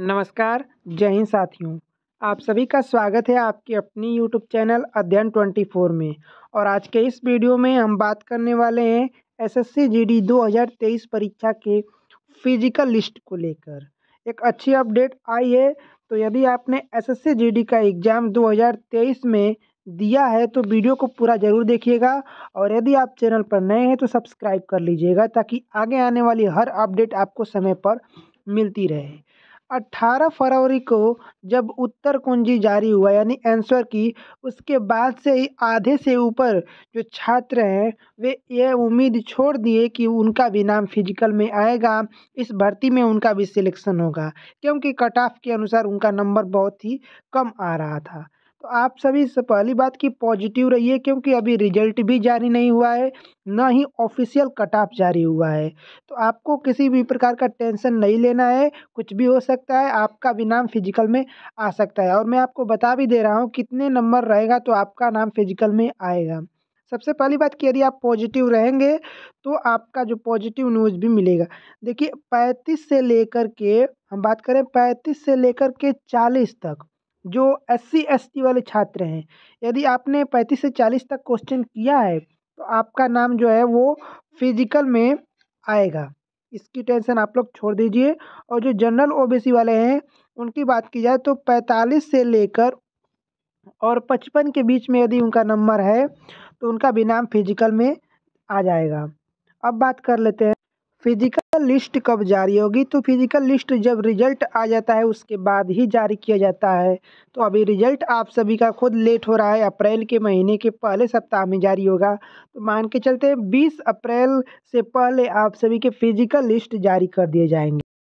नमस्कार जय हिंद साथियों आप सभी का स्वागत है आपके अपनी यूट्यूब चैनल अध्ययन 24 में और आज के इस वीडियो में हम बात करने वाले हैं एसएससी जीडी 2023 परीक्षा के फिजिकल लिस्ट को लेकर एक अच्छी अपडेट आई है तो यदि आपने एसएससी जीडी का एग्ज़ाम 2023 में दिया है तो वीडियो को पूरा ज़रूर देखिएगा और यदि आप चैनल पर नए हैं तो सब्सक्राइब कर लीजिएगा ताकि आगे आने वाली हर अपडेट आपको समय पर मिलती रहे अट्ठारह फरवरी को जब उत्तर कुंजी जारी हुआ यानी आंसर की उसके बाद से ही आधे से ऊपर जो छात्र हैं वे ये उम्मीद छोड़ दिए कि उनका भी नाम फिजिकल में आएगा इस भर्ती में उनका भी सिलेक्शन होगा क्योंकि कट ऑफ के अनुसार उनका नंबर बहुत ही कम आ रहा था तो आप सभी से पहली बात की पॉजिटिव रहिए क्योंकि अभी रिजल्ट भी जारी नहीं हुआ है ना ही ऑफिशियल कट ऑफ जारी हुआ है तो आपको किसी भी प्रकार का टेंशन नहीं लेना है कुछ भी हो सकता है आपका भी नाम फिजिकल में आ सकता है और मैं आपको बता भी दे रहा हूँ कितने नंबर रहेगा तो आपका नाम फिजिकल में आएगा सबसे पहली बात कि यदि आप पॉजिटिव रहेंगे तो आपका जो पॉजिटिव न्यूज़ भी मिलेगा देखिए पैंतीस से लेकर के हम बात करें पैंतीस से लेकर के चालीस तक जो एस सी एस टी वाले छात्र हैं यदि आपने पैंतीस से चालीस तक क्वेश्चन किया है तो आपका नाम जो है वो फिजिकल में आएगा इसकी टेंशन आप लोग छोड़ दीजिए और जो जनरल ओबीसी वाले हैं उनकी बात की जाए तो पैंतालीस से लेकर और पचपन के बीच में यदि उनका नंबर है तो उनका भी नाम फिजिकल में आ जाएगा अब बात कर लेते हैं फिजिकल लिस्ट कब जारी होगी तो फिजिकल लिस्ट जब रिजल्ट आ जाता है उसके बाद ही जारी किया जाता है तो अभी रिजल्ट आप सभी का खुद लेट हो रहा है अप्रैल के महीने के पहले सप्ताह में जारी होगा तो मान के चलते 20 अप्रैल से पहले आप सभी के फिजिकल लिस्ट जारी कर दिए जाएंगे